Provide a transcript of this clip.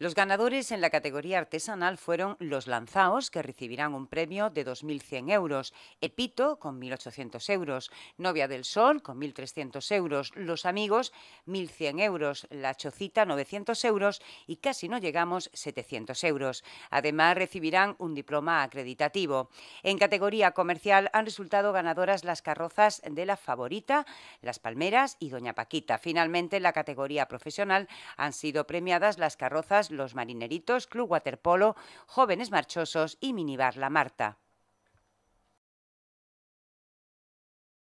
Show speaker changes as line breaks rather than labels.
Los ganadores en la categoría artesanal fueron los lanzaos, que recibirán un premio de 2.100 euros, Epito, con 1.800 euros, Novia del Sol, con 1.300 euros, Los Amigos, 1.100 euros, La Chocita, 900 euros y Casi no llegamos, 700 euros. Además, recibirán un diploma acreditativo. En categoría comercial han resultado ganadoras las carrozas de La Favorita, Las Palmeras y Doña Paquita. Finalmente, en la categoría profesional han sido premiadas las carrozas los Marineritos, Club Waterpolo, Jóvenes Marchosos y Minibar La Marta.